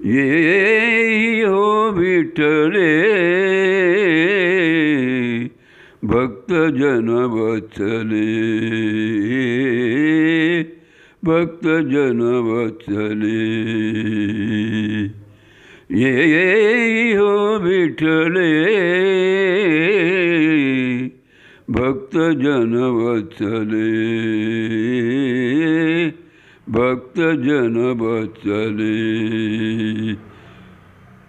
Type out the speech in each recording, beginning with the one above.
ये हो बिटले भक्त जन बचले भक्त जन बचले ये हो बिठले भक्त जन बचले बचले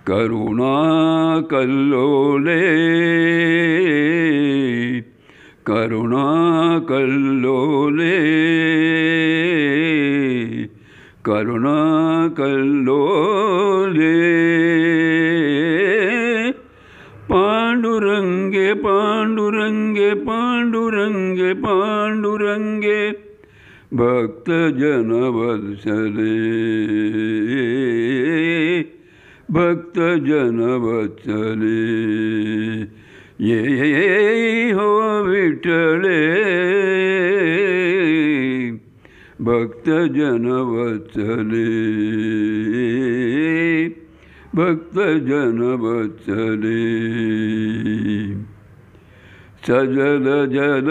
करुणा करुणा कल्लोले करुणा कल्लोले पांडुरंगे पांडुरंगे पांडुरंगे पांडुरंगे पांडुरंगे भक्त जन वत्सरे भक्त जन वत्सरे ये हो विठले भक्त जन वत्सरे भक्त जन वत्सरे सजल जल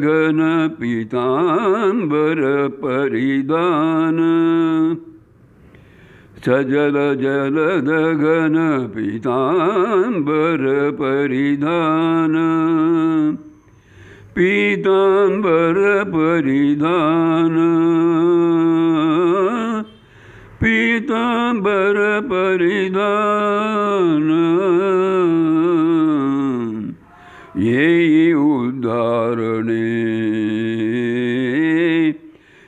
गण पीताम्बर परिदान सजल जलद गण पीताम्बर परिधान पीताम्बर परिधान पीताम्बर परिदान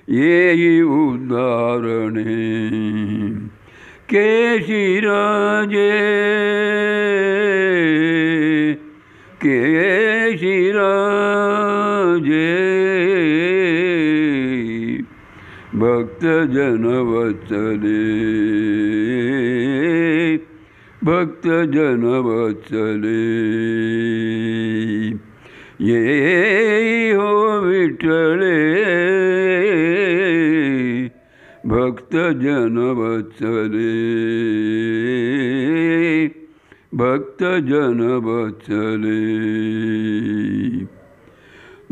ye udharane keshiraje keshiraje bhakta janavatsale bhakta janavatsale ये हो विठले भक्त जन बचले भक्त जन बत्सले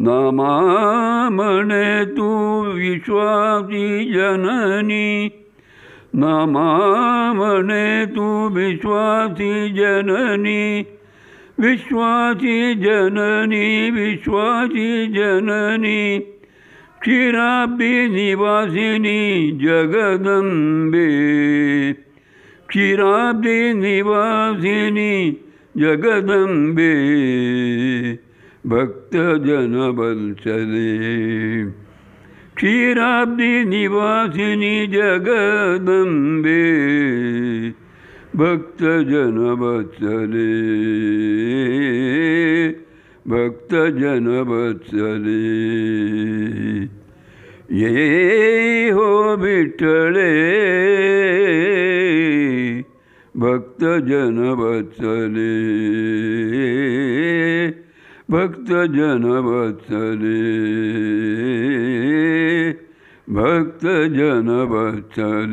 नमामणे तू विश्वासी जननी मने तू विश्वासी जननी विश्वासि जननी विश्वासि जननी निवासिनी जगदम्बे निवासिनी जगदम्बे भक्तजनबलचले निवासिनी जगदम्बे भक्त जन बत्सले भक्त जन बत्सले ये हो बिठले भक्त जन बत्सले भक्त जन बत्सले भक्त जन बत्सले